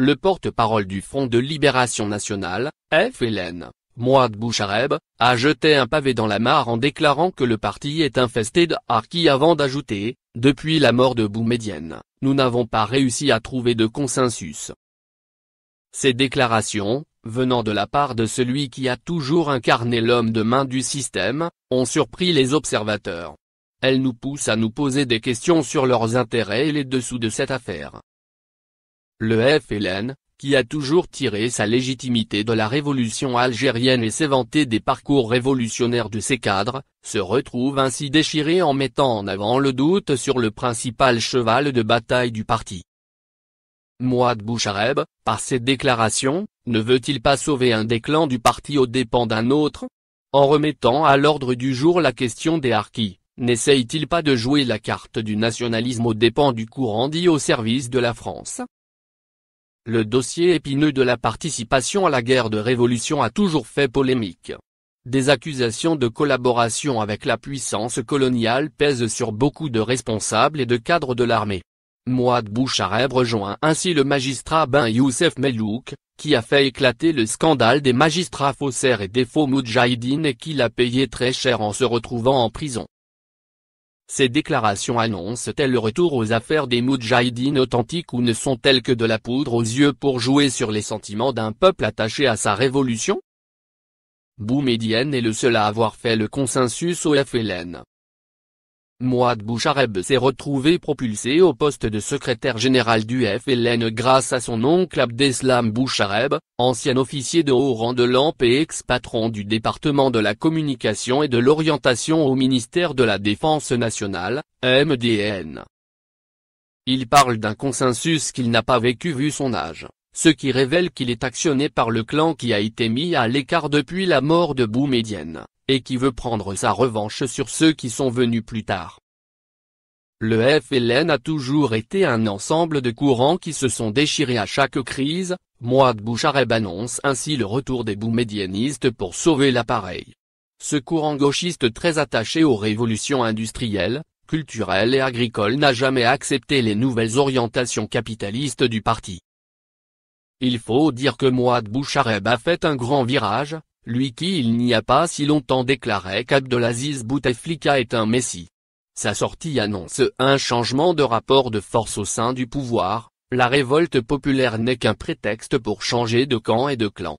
Le porte-parole du Front de Libération Nationale, FLN, Mouad Bouchareb, a jeté un pavé dans la mare en déclarant que le parti est infesté de avant d'ajouter, depuis la mort de Boumedienne, nous n'avons pas réussi à trouver de consensus. Ces déclarations, venant de la part de celui qui a toujours incarné l'homme de main du système, ont surpris les observateurs. Elles nous poussent à nous poser des questions sur leurs intérêts et les dessous de cette affaire. Le FLN, qui a toujours tiré sa légitimité de la révolution algérienne et s'est vanté des parcours révolutionnaires de ses cadres, se retrouve ainsi déchiré en mettant en avant le doute sur le principal cheval de bataille du parti. Mouad Bouchareb, par ses déclarations, ne veut-il pas sauver un clans du parti aux dépens d'un autre En remettant à l'ordre du jour la question des harkis, n'essaye-t-il pas de jouer la carte du nationalisme aux dépens du courant dit au service de la France le dossier épineux de la participation à la guerre de révolution a toujours fait polémique. Des accusations de collaboration avec la puissance coloniale pèsent sur beaucoup de responsables et de cadres de l'armée. Mouad Bouchareb rejoint ainsi le magistrat Ben Youssef Melouk, qui a fait éclater le scandale des magistrats faussaires et des faux et qui l'a payé très cher en se retrouvant en prison. Ces déclarations annoncent-elles le retour aux affaires des Moudjahidines authentiques ou ne sont-elles que de la poudre aux yeux pour jouer sur les sentiments d'un peuple attaché à sa révolution Boumedienne est le seul à avoir fait le consensus au FLN. Mouad Bouchareb s'est retrouvé propulsé au poste de secrétaire général du FLN grâce à son oncle Abdeslam Bouchareb, ancien officier de haut rang de l'AMP et ex-patron du département de la communication et de l'orientation au ministère de la Défense nationale, MDN. Il parle d'un consensus qu'il n'a pas vécu vu son âge, ce qui révèle qu'il est actionné par le clan qui a été mis à l'écart depuis la mort de Boumédienne et qui veut prendre sa revanche sur ceux qui sont venus plus tard. Le FLN a toujours été un ensemble de courants qui se sont déchirés à chaque crise, Mouad Bouchareb annonce ainsi le retour des boumédianistes pour sauver l'appareil. Ce courant gauchiste très attaché aux révolutions industrielles, culturelles et agricoles n'a jamais accepté les nouvelles orientations capitalistes du parti. Il faut dire que Mouad Bouchareb a fait un grand virage, lui qui il n'y a pas si longtemps déclarait qu'Abdelaziz Bouteflika est un messie. Sa sortie annonce un changement de rapport de force au sein du pouvoir, la révolte populaire n'est qu'un prétexte pour changer de camp et de clan.